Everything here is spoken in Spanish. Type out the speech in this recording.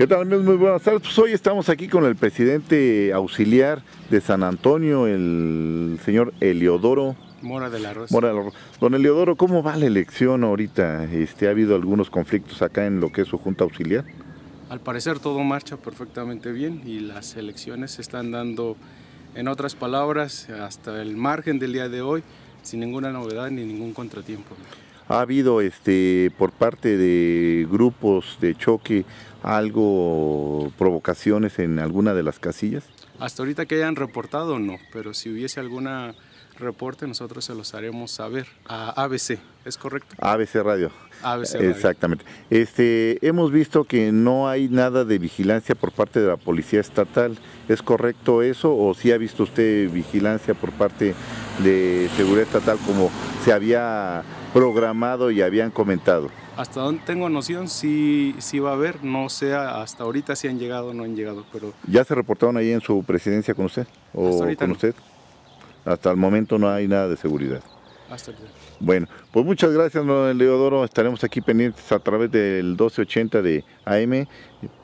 ¿Qué tal amigos? Muy buenas tardes. Pues hoy estamos aquí con el presidente auxiliar de San Antonio, el señor Eliodoro. Mora de la Rosa. Don Eliodoro, ¿cómo va la elección ahorita? Este, ¿Ha habido algunos conflictos acá en lo que es su junta auxiliar? Al parecer todo marcha perfectamente bien y las elecciones se están dando, en otras palabras, hasta el margen del día de hoy, sin ninguna novedad ni ningún contratiempo ha habido este, por parte de grupos de choque algo, provocaciones en alguna de las casillas? Hasta ahorita que hayan reportado, no, pero si hubiese alguna reporte, nosotros se los haremos saber a ABC, ¿es correcto? ABC Radio. ABC Radio. Exactamente. Este, hemos visto que no hay nada de vigilancia por parte de la Policía Estatal. ¿Es correcto eso o si ha visto usted vigilancia por parte de Seguridad Estatal como se había programado y habían comentado. Hasta donde tengo noción, si sí va a haber, no sé hasta ahorita si han llegado o no han llegado. pero ¿Ya se reportaron ahí en su presidencia con usted? ¿O hasta con usted? Hasta el momento no hay nada de seguridad. Hasta ya. Bueno, pues muchas gracias, Leodoro. Estaremos aquí pendientes a través del 1280 de AM